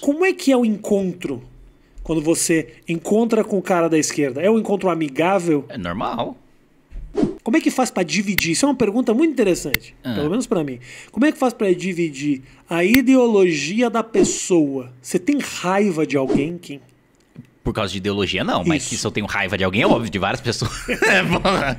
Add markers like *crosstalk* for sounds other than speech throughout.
Como é que é o encontro quando você encontra com o cara da esquerda? É um encontro amigável? É normal. Como é que faz para dividir? Isso é uma pergunta muito interessante, ah. pelo menos para mim. Como é que faz para dividir a ideologia da pessoa? Você tem raiva de alguém, Kim? Por causa de ideologia, não. Isso. Mas se eu tenho raiva de alguém, é óbvio, de várias pessoas. *laughs* É, *laughs*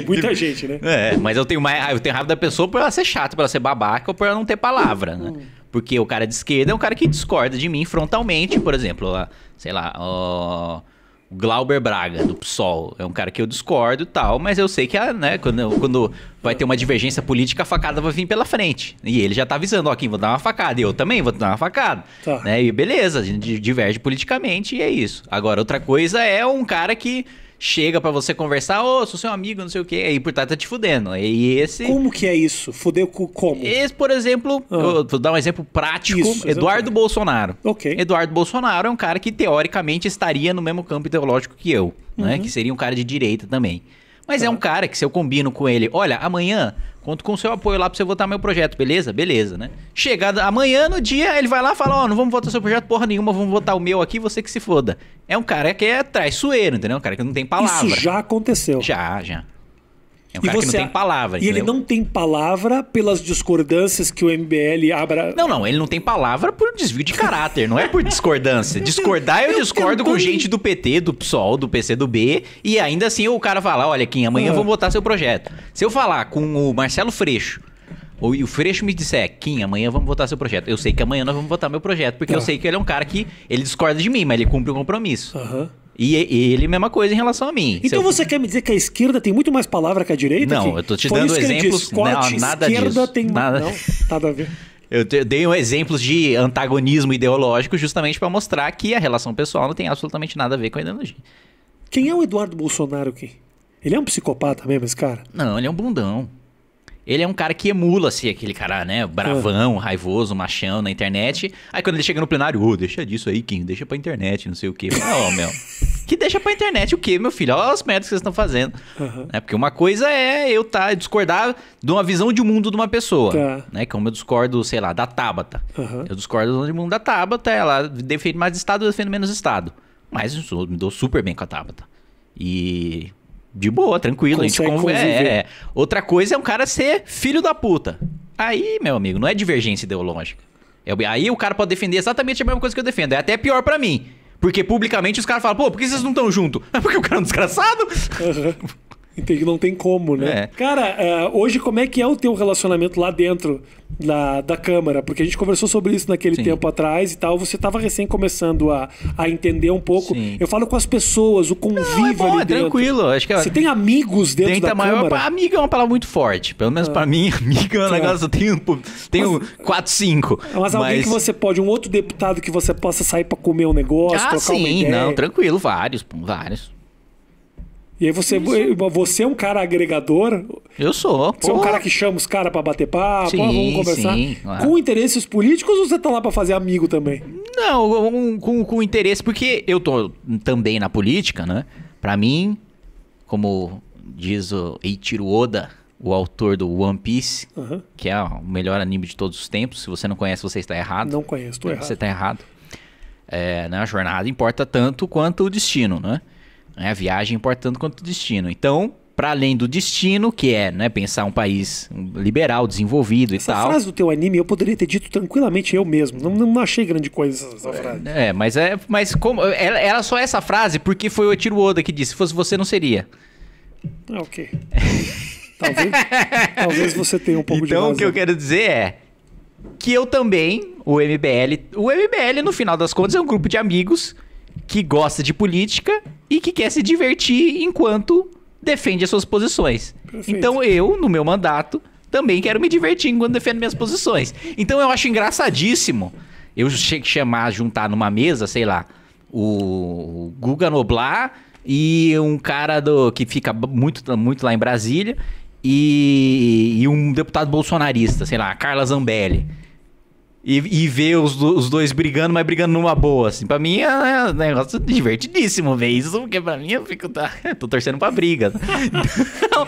de, muita gente, né? É, mas eu tenho, mais, eu tenho raiva da pessoa por ela ser chata, por ela ser babaca ou por ela não ter palavra, né? Hum. Porque o cara de esquerda é um cara que discorda de mim frontalmente, por exemplo, lá, sei lá, o Glauber Braga, do PSOL. É um cara que eu discordo e tal, mas eu sei que ah, né, quando, quando vai ter uma divergência política, a facada vai vir pela frente. E ele já tá avisando, ó, aqui, vou dar uma facada, e eu também vou dar uma facada. Tá. Né? E beleza, a gente diverge politicamente e é isso. Agora, outra coisa é um cara que chega para você conversar, ô, oh, sou seu amigo, não sei o quê, aí por trás tá te fudendo. E esse. Como que é isso? Fudeu com como? Esse, por exemplo, ah. eu vou dar um exemplo prático: isso, Eduardo Bolsonaro. Ok. Eduardo Bolsonaro é um cara que teoricamente estaria no mesmo campo ideológico que eu, né? uhum. né? Que seria um cara de direita também. Mas tá é um cara que se eu combino com ele, olha, amanhã conto com o seu apoio lá pra você votar meu projeto, beleza? Beleza, né? Chegada amanhã no dia, ele vai lá e fala, ó, oh, não vamos votar seu projeto porra nenhuma, vamos votar o meu aqui, você que se foda. É um cara que é traiçoeiro, entendeu? Um cara que não tem palavra. Isso já aconteceu. Já, já. É um e cara você... que não tem palavra. E entendeu? ele não tem palavra pelas discordâncias que o MBL abra. Não, não, ele não tem palavra por desvio de caráter, não é por discordância. *laughs* Discordar eu, eu discordo com gente do PT, do PSOL, do PC do B, e ainda assim o cara falar, olha, Kim, amanhã uhum. vou votar seu projeto. Se eu falar com o Marcelo Freixo, ou o Freixo me disser, Kim, amanhã vamos votar seu projeto. Eu sei que amanhã nós vamos votar meu projeto, porque eu ah. sei que ele é um cara que ele discorda de mim, mas ele cumpre o um compromisso. Aham. Uhum. E é ele, mesma coisa em relação a mim. Então você eu... quer me dizer que a esquerda tem muito mais palavra que a direita? Não, eu tô te Foi dando exemplos. Disse, não, nada esquerda disso. tem nada... Não, nada a ver. *laughs* Eu dei exemplos de antagonismo ideológico justamente para mostrar que a relação pessoal não tem absolutamente nada a ver com a ideologia. Quem é o Eduardo Bolsonaro aqui? Ele é um psicopata mesmo, esse cara? Não, ele é um bundão. Ele é um cara que emula, assim, aquele cara, né? Bravão, raivoso, machão na internet. Aí quando ele chega no plenário, ô, oh, deixa disso aí, Kim, deixa pra internet, não sei o quê. Ó, oh, meu. Que deixa pra internet o quê, meu filho? Olha as merdas que vocês estão fazendo. Uhum. É, porque uma coisa é eu tá, discordar de uma visão de mundo de uma pessoa. Tá. Né? Como eu discordo, sei lá, da Tabata. Uhum. Eu discordo da visão de mundo da Tabata, ela defende mais Estado, eu defendo menos Estado. Mas eu me dou super bem com a Tabata. E de boa, tranquilo. Consegue a gente conv... É, Outra coisa é um cara ser filho da puta. Aí, meu amigo, não é divergência ideológica. É... Aí o cara pode defender exatamente a mesma coisa que eu defendo. É até pior para mim. Porque publicamente os caras falam, pô, por que vocês não estão junto? *laughs* É porque o cara é um desgraçado. Uhum. *laughs* Entendi, não tem como, né? É. Cara, é, hoje como é que é o teu relacionamento lá dentro da, da Câmara? Porque a gente conversou sobre isso naquele Sim. tempo atrás e tal. Você estava recém começando a, a entender um pouco. Sim. Eu falo com as pessoas, o convívio não, é bom, ali é tranquilo. Acho que é- Você tem amigos dentro da maior, Câmara? Amiga é uma palavra muito forte. Pelo menos ah. para mim, *laughs* amiga é um tá. negócio... Eu tenho, tenho mas, quatro, cinco. Ah, mas alguém mas... que você pode... Um outro deputado que você possa sair para comer um negócio, ah, trocar sim, uma ideia. não, tranquilo. Vários, vários. E aí você, você é um cara agregador. Eu sou. Você é um cara que chama os caras pra bater papo, sim, vamos conversar. Sim, claro. Com interesses políticos ou você tá lá pra fazer amigo também? Não, com, com, com interesse, porque eu tô também na política, né? Pra mim, como diz o Eiichiro Oda, o autor do One Piece, uhum. que é o melhor anime de todos os tempos. Se você não conhece, você está errado. Não conheço, tô errado. Você está errado. É, né, a jornada importa tanto quanto o destino, né? Né? A viagem é importante quanto o destino. Então, para além do destino, que é né, pensar um país liberal, desenvolvido essa e tal. Essa frase do teu anime eu poderia ter dito tranquilamente eu mesmo. Não, não achei grande coisa essa, é, frase. É, mas é, mas como é, ela, ela só é essa frase porque foi o Tiro Oda que disse: se fosse você, não seria. Ah, ok. talvez, talvez você tenha um pouco então, de Então o que eu quero dizer é que eu também, o MBL, o MBL no final das contas é um grupo de amigos que gosta de política e que quer se divertir enquanto defende as suas posições. Perfeito. Então eu, no meu mandato, também quero me divertir enquanto defendo minhas posições. Então eu acho engraçadíssimo eu che chamar, juntar numa mesa, sei lá, o Guga Noblar e um cara do que fica muito, muito lá em Brasília e, e um deputado bolsonarista, sei lá, Carla Zambelli. E, e ver os, os dois brigando, mas brigando numa boa, assim. Pra mim é, é, um negócio divertidíssimo ver isso, porque pra mim eu fico. Tá, *laughs* tô torcendo pra briga. *laughs* Então,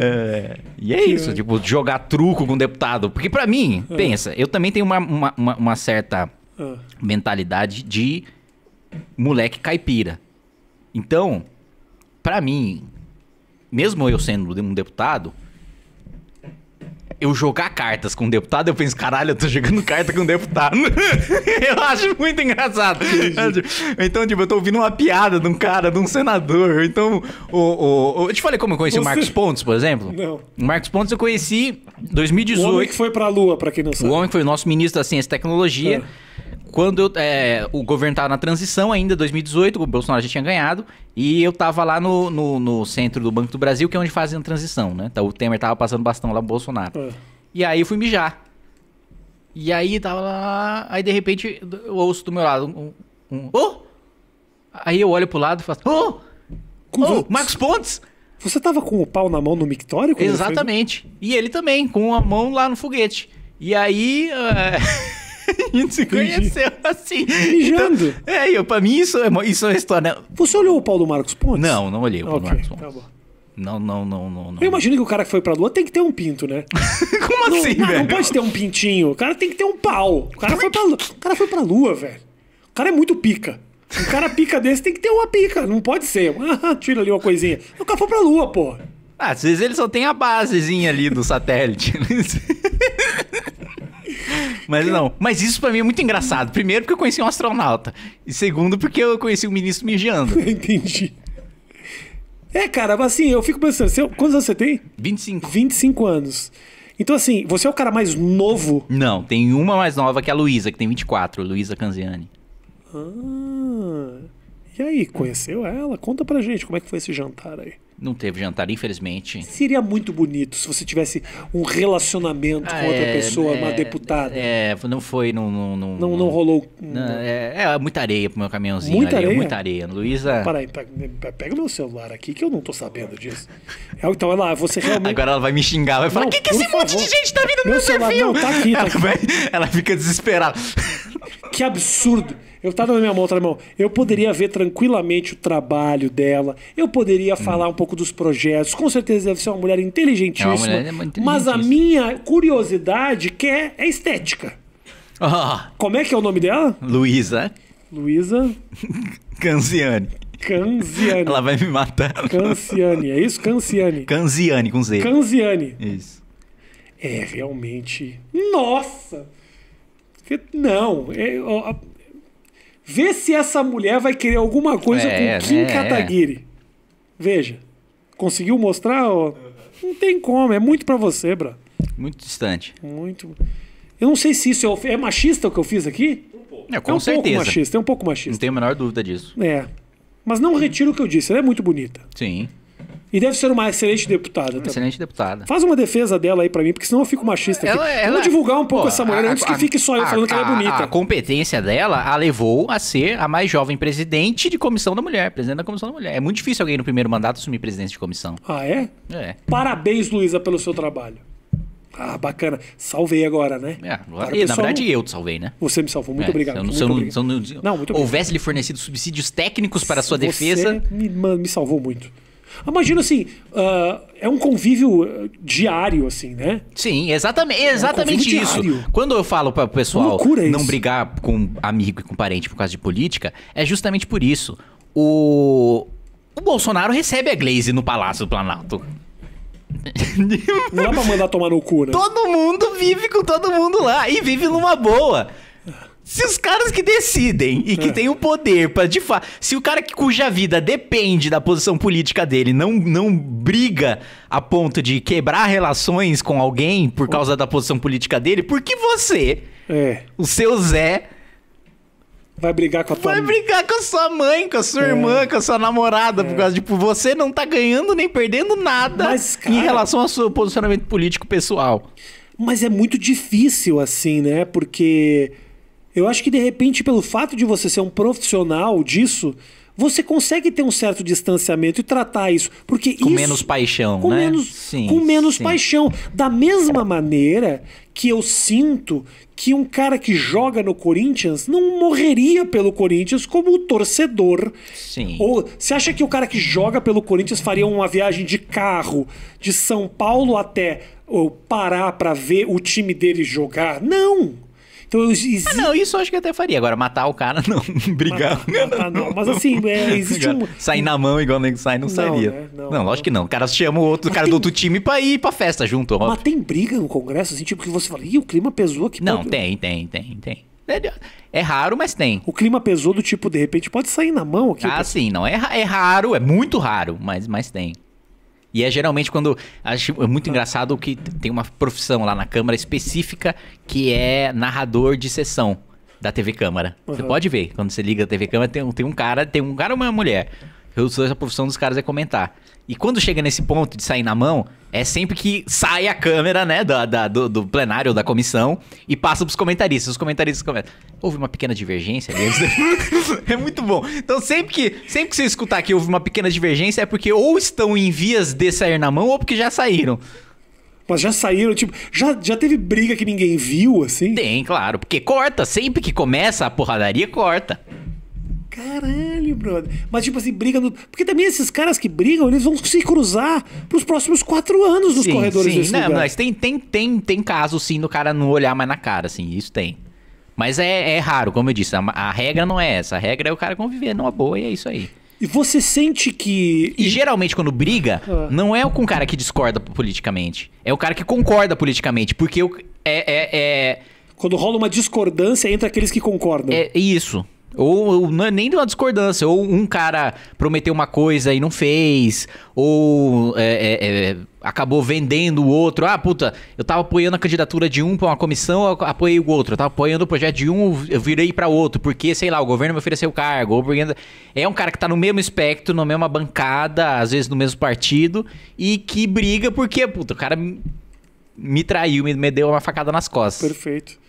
é, e é isso, tipo, jogar truco com deputado. Porque pra mim, é. pensa, eu também tenho uma, uma, uma, uma certa é. mentalidade de moleque caipira. Então, pra mim, mesmo eu sendo um deputado eu jogar cartas com um deputado, eu penso, caralho, eu tô jogando carta com um deputado. *laughs* eu acho muito engraçado. então, tipo, eu tô ouvindo uma piada de um cara, de um senador. Então, o, o, eu te falei como eu conheci Você... o Marcos Pontes, por exemplo? Não. O Marcos Pontes eu conheci em 2018. O homem que foi pra Lua, pra quem não sabe. O homem que foi o nosso ministro da Ciência e Tecnologia. É quando eu, é, o governo estava na transição ainda, 2018, o Bolsonaro já tinha ganhado, e eu estava lá no, no, no, centro do Banco do Brasil, que é onde fazem a transição, né? Então o Temer estava passando bastão lá pro Bolsonaro. É. E aí eu fui mijar. E aí tava lá, aí de repente eu ouço do meu lado um, um, oh! Aí eu olho pro lado e faço, oh! oh Marcos Pontes! Você tava com o pau na mão no mictório? Exatamente. Ele foi... E ele também, com a mão lá no foguete. E aí... Uh... *laughs* *laughs* a gente se conheceu assim. Mijando. Então, é, pra mim isso é, isso é uma história. Né? Você olhou o Paulo Marcos Pontes? Não, não olhei o Paulo okay, Marcos tá Pontes. Tá bom. Não, não, não, não, não. Eu imagino que o cara que foi pra lua tem que ter um pinto, né? *laughs* Como não, assim, velho? Não pode ter um pintinho. O cara tem que ter um pau. O cara, foi é pra, lua. o cara foi pra lua, velho. O cara é muito pica. Um cara pica *laughs* desse tem que ter uma pica. Não pode ser. Ah, tira ali uma coisinha. O cara foi pra lua, pô. Ah, às vezes ele só tem a basezinha ali do satélite. Mas não. Mas isso pra mim é muito engraçado. Primeiro, porque eu conheci um astronauta. E segundo, porque eu conheci um ministro mijando. *laughs* Entendi. É, cara, mas assim, eu fico pensando, você, é quantos anos você tem? 25. 25 anos. Então, assim, você é o cara mais novo? Não, tem uma mais nova que é a Luísa, que tem 24, Luísa Canziani. Ah. E aí, conheceu ela? Conta pra gente como é que foi esse jantar aí. Não teve jantar, infelizmente. Seria muito bonito se você tivesse um relacionamento ah, com outra é, pessoa, é, uma deputada. É, não foi, não. Não, não, não, não rolou. Não, é, é, muita areia pro meu caminhãozinho. Muita areia? Muita areia. Luísa. Peraí, pega, pega meu celular aqui que eu não tô sabendo disso. É então, lá você realmente. Agora ela vai me xingar, vai falar: o que, que esse favor. monte de gente tá vindo no meu, celular? Perfil? Não, tá aqui. Tá aqui. vai, ela fica desesperada. Que absurdo. Eu tava na minha mão, outra mão. Eu poderia ver tranquilamente o trabalho dela. Eu poderia hum. falar um pouco dos projetos. Com certeza deve ser uma mulher inteligentíssima. É uma mulher inteligentíssima. É mas a minha curiosidade quer é, é estética. Oh. Como é que é o nome dela? Luísa. Luísa. *laughs* Canziani. Canziani. Ela vai me matar. Canziani, é isso? Canziani. Canziani, com Z. Canziani. Isso. É, realmente. Nossa! Não, é, Vê se essa mulher vai querer alguma coisa é, com Kim né? Kataguiri. Veja. Conseguiu mostrar? Ó, não tem como, é muito para você, bro. Muito distante. Muito. Eu não sei se isso é, é machista o que eu fiz aqui. É, com é um certeza. pouco machista, é um pouco machista. Não tenho a menor dúvida disso. É. Mas não retiro o que eu disse, ela é muito bonita. Sim. E deve ser uma excelente deputada. Uma excelente deputada. Faz uma defesa dela aí para mim, porque senão eu fico machista aqui. Ela, é, ela... Vamos é. divulgar um pouco Pô, essa mulher a, antes a, que fique só eu a, falando que ela é bonita. A competência dela a levou a ser a mais jovem presidente de comissão da mulher, presidente da comissão da mulher. É muito difícil alguém no primeiro mandato assumir presidente de comissão. Ah, é? É. Parabéns, Luísa, pelo seu trabalho. Ah, bacana. Salvei agora, né? É, agora, e, na verdade eu te salvei, né? Você me salvou. Muito é, obrigado. Se eu não, muito se eu não, se eu não, não muito houvesse obrigado. lhe fornecido subsídios técnicos para a sua Você defesa. Me, me salvou muito imagina assim, uh, é um convívio ah, diário, assim, né? Sim, exatamente, exatamente é um isso. Diário. Quando eu falo para o pessoal é não brigar com amigo e com parente por causa de política, é justamente por isso. O, o Bolsonaro recebe a Glaze no Palácio do Planalto. Não dá pra mandar tomar no cu, né? Todo mundo vive com todo mundo lá e vive numa boa. Se os caras que decidem e que é. têm o poder para de fato. Se o cara que, cuja vida depende da posição política dele não, não briga a ponto de quebrar relações com alguém por causa da posição política dele, por que você, é. o seu Zé, Vai brigar com a tua Vai brigar com a sua mãe, com a sua é. irmã, com a sua namorada, é. por causa de tipo, você não tá ganhando nem perdendo nada Mas, cara... em relação ao seu posicionamento político pessoal. Mas é muito difícil assim, né? Porque eu acho que de repente, pelo fato de você ser um profissional disso, você consegue ter um certo distanciamento e tratar isso, porque com isso, menos paixão, com né? Menos, sim, com menos sim. paixão. Da mesma maneira que eu sinto que um cara que joga no Corinthians não morreria pelo Corinthians como torcedor. Sim. Ou você acha que o cara que joga pelo Corinthians faria uma viagem de carro de São Paulo até ou, Pará para ver o time dele jogar? Não. Então, existe... ah, não, isso eu acho que até faria. Agora, matar o cara, *laughs* não. Brigar. Matar, matar, não. não. Mas assim, é, *laughs* existe um... Sair na mão igual o nego sai, não, não sairia. Né? Não, não, lógico que não. O cara chama o outro, o cara tem... do outro time pra ir pra festa junto. Óbvio. Mas tem briga no Congresso, assim, tipo, que você fala, ih, o clima pesou aqui. Não, pode... tem, tem, tem, tem. É, é raro, mas tem. O clima pesou do tipo, de repente, pode sair na mão aqui. Ah, sim, não. É, é raro, é muito raro, mas, mas tem. E é geralmente quando. Acho muito engraçado que tem uma profissão lá na Câmara específica que é narrador de sessão da TV Câmara. Uhum. Você pode ver, quando você liga a TV Câmara, tem, tem um cara, tem um cara e uma mulher a profissão dos caras é comentar. E quando chega nesse ponto de sair na mão, é sempre que sai a câmera, né, da, da do, do, plenário ou da comissão e passa pros comentaristas. Os comentaristas comentam. Houve uma pequena divergência ali. *laughs* é muito bom. Então, sempre que, sempre que você escutar que houve uma pequena divergência, é porque ou estão em vias de sair na mão ou porque já saíram. Mas já saíram, tipo, já, já teve briga que ninguém viu, assim? Tem, claro, porque corta, sempre que começa a porradaria, corta. Caralho, brother. Mas, tipo assim, briga no. Porque também esses caras que brigam, eles vão se cruzar pros próximos quatro anos nos sim, corredores sim. desse Não, lugar. Mas tem, tem, tem, tem caso, sim, do cara não olhar mais na cara, assim, isso tem. Mas é, é raro, como eu disse, a, a regra não é essa. A regra é o cara conviver numa boa e é isso aí. E você sente que. E geralmente quando briga, ah. não é com o cara que discorda politicamente. É o cara que concorda politicamente. Porque é, é, é... Quando rola uma discordância entre aqueles que concordam. É isso. Ou, ou é nem de uma discordância, ou um cara prometeu uma coisa e não fez, ou é, é, é, acabou vendendo o outro. Ah, puta, eu tava apoiando a candidatura de um pra uma comissão, eu apoiei o outro. Eu tava apoiando o projeto de um, eu virei para outro, porque, sei lá, o governo me ofereceu cargo. Ou porque... É um cara que tá no mesmo espectro, na mesma bancada, às vezes no mesmo partido, e que briga porque, puta, o cara me traiu, me deu uma facada nas costas. Perfeito.